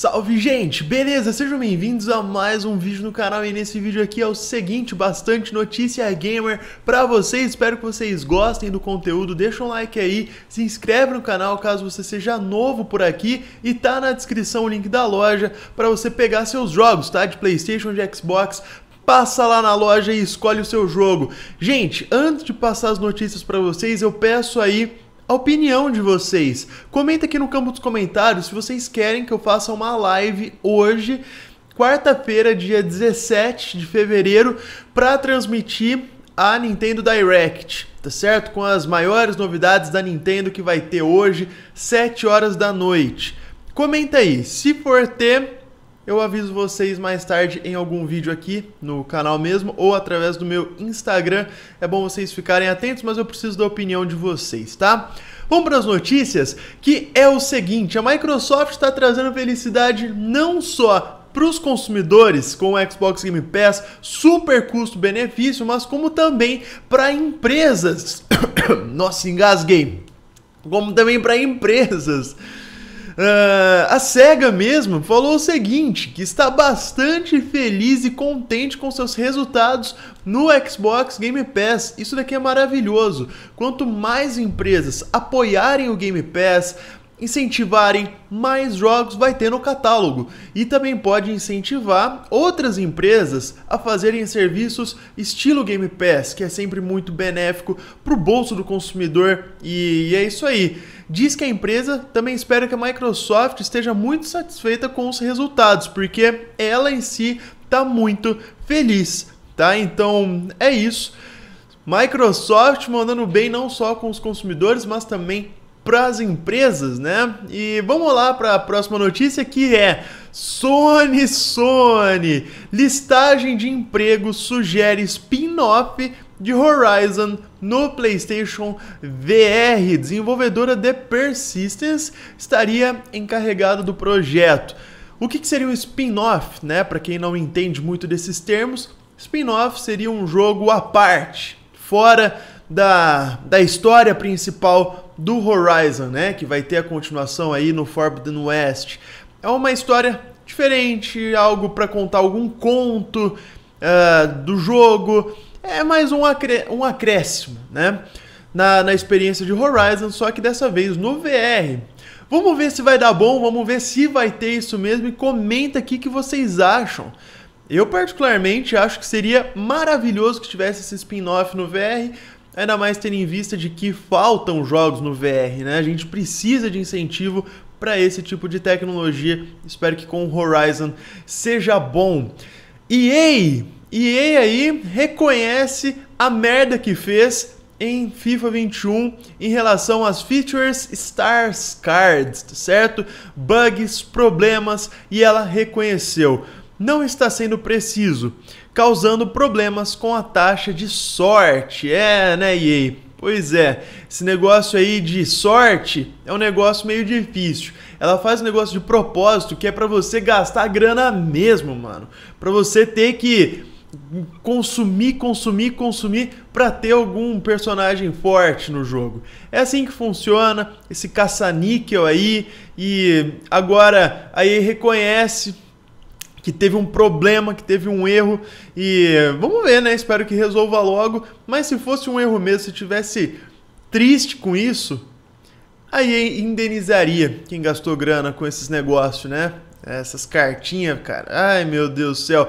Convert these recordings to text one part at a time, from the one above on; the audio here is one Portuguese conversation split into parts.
Salve gente, beleza? Sejam bem-vindos a mais um vídeo no canal e nesse vídeo aqui é o seguinte, bastante notícia gamer pra vocês, espero que vocês gostem do conteúdo, deixa um like aí, se inscreve no canal caso você seja novo por aqui e tá na descrição o link da loja para você pegar seus jogos, tá? De Playstation, de Xbox, passa lá na loja e escolhe o seu jogo. Gente, antes de passar as notícias para vocês, eu peço aí a opinião de vocês. Comenta aqui no campo dos comentários se vocês querem que eu faça uma live hoje, quarta-feira, dia 17 de fevereiro, para transmitir a Nintendo Direct, tá certo? Com as maiores novidades da Nintendo que vai ter hoje, 7 horas da noite. Comenta aí, se for ter, eu aviso vocês mais tarde em algum vídeo aqui no canal mesmo ou através do meu Instagram. É bom vocês ficarem atentos, mas eu preciso da opinião de vocês, tá? Vamos para as notícias, que é o seguinte: a Microsoft está trazendo felicidade não só para os consumidores com o Xbox Game Pass, super custo-benefício, mas como também para empresas. Nossa, engasguei. Como também para empresas Uh, a SEGA mesmo falou o seguinte: que está bastante feliz e contente com seus resultados no Xbox Game Pass. Isso daqui é maravilhoso. Quanto mais empresas apoiarem o Game Pass, incentivarem mais jogos vai ter no catálogo e também pode incentivar outras empresas a fazerem serviços estilo Game Pass, que é sempre muito benéfico para o bolso do consumidor e é isso aí diz que a empresa também espera que a Microsoft esteja muito satisfeita com os resultados, porque ela em si está muito feliz, tá? Então é isso. Microsoft mandando bem não só com os consumidores, mas também para as empresas, né? E vamos lá para a próxima notícia que é Sony, Sony. Listagem de empregos sugere spin-off de Horizon no PlayStation VR. Desenvolvedora The Persistence estaria encarregada do projeto. O que, que seria um spin-off, né? Para quem não entende muito desses termos, spin-off seria um jogo à parte, fora da, da história principal do Horizon, né? Que vai ter a continuação aí no Forbidden West. É uma história diferente, algo para contar algum conto uh, do jogo é mais um, acré um acréscimo, né? Na, na experiência de Horizon, só que dessa vez no VR. Vamos ver se vai dar bom, vamos ver se vai ter isso mesmo e comenta aqui o que vocês acham. Eu particularmente acho que seria maravilhoso que tivesse esse spin-off no VR, ainda mais tendo em vista de que faltam jogos no VR, né? A gente precisa de incentivo para esse tipo de tecnologia. Espero que com o Horizon seja bom. EA e ele aí reconhece a merda que fez em FIFA 21 em relação às features Stars Cards, tá certo? Bugs, problemas e ela reconheceu. Não está sendo preciso, causando problemas com a taxa de sorte. É, né, EA? Pois é, esse negócio aí de sorte é um negócio meio difícil. Ela faz um negócio de propósito que é para você gastar grana mesmo, mano. Para você ter que consumir, consumir, consumir para ter algum personagem forte no jogo. É assim que funciona esse caça-níquel aí e agora aí reconhece que teve um problema, que teve um erro e vamos ver, né? Espero que resolva logo, mas se fosse um erro mesmo, se tivesse triste com isso, aí indenizaria quem gastou grana com esses negócios, né? Essas cartinhas, cara. Ai, meu Deus do céu.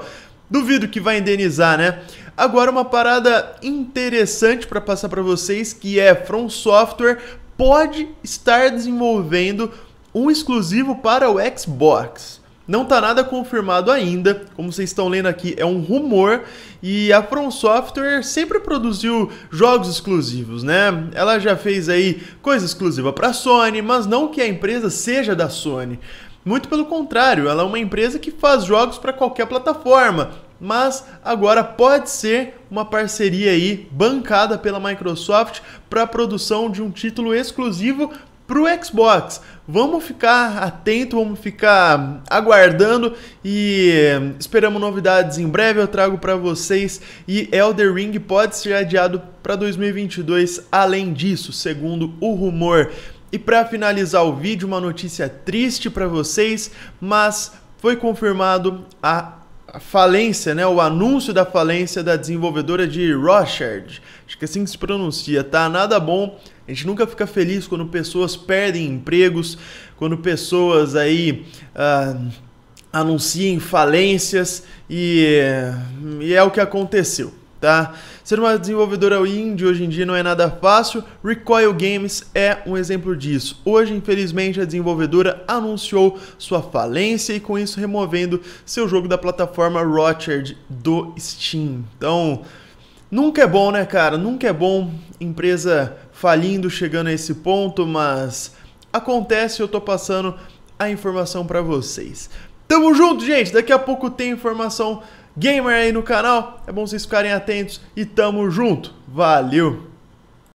Duvido que vai indenizar, né? Agora uma parada interessante para passar para vocês que é From Software pode estar desenvolvendo um exclusivo para o Xbox. Não está nada confirmado ainda, como vocês estão lendo aqui, é um rumor e a From Software sempre produziu jogos exclusivos, né? Ela já fez aí coisa exclusiva para Sony, mas não que a empresa seja da Sony. Muito pelo contrário, ela é uma empresa que faz jogos para qualquer plataforma, mas agora pode ser uma parceria aí bancada pela Microsoft para a produção de um título exclusivo para o Xbox. Vamos ficar atento, vamos ficar aguardando e eh, esperamos novidades em breve. Eu trago para vocês e Elder Ring pode ser adiado para 2022. Além disso, segundo o rumor e para finalizar o vídeo, uma notícia triste para vocês, mas foi confirmado a falência, né, o anúncio da falência da desenvolvedora de Rochard. Acho que é assim se pronuncia, tá? Nada bom. A gente nunca fica feliz quando pessoas perdem empregos, quando pessoas aí uh, ah, anunciam falências e, e é o que aconteceu tá? Ser uma desenvolvedora indie hoje em dia não é nada fácil. Recoil Games é um exemplo disso. Hoje, infelizmente, a desenvolvedora anunciou sua falência e com isso removendo seu jogo da plataforma Rothschild do Steam. Então, nunca é bom, né, cara? Nunca é bom empresa falindo, chegando a esse ponto, mas acontece, eu tô passando a informação para vocês. Tamo junto, gente. Daqui a pouco tem informação gamer aí no canal. É bom vocês ficarem atentos e tamo junto. Valeu!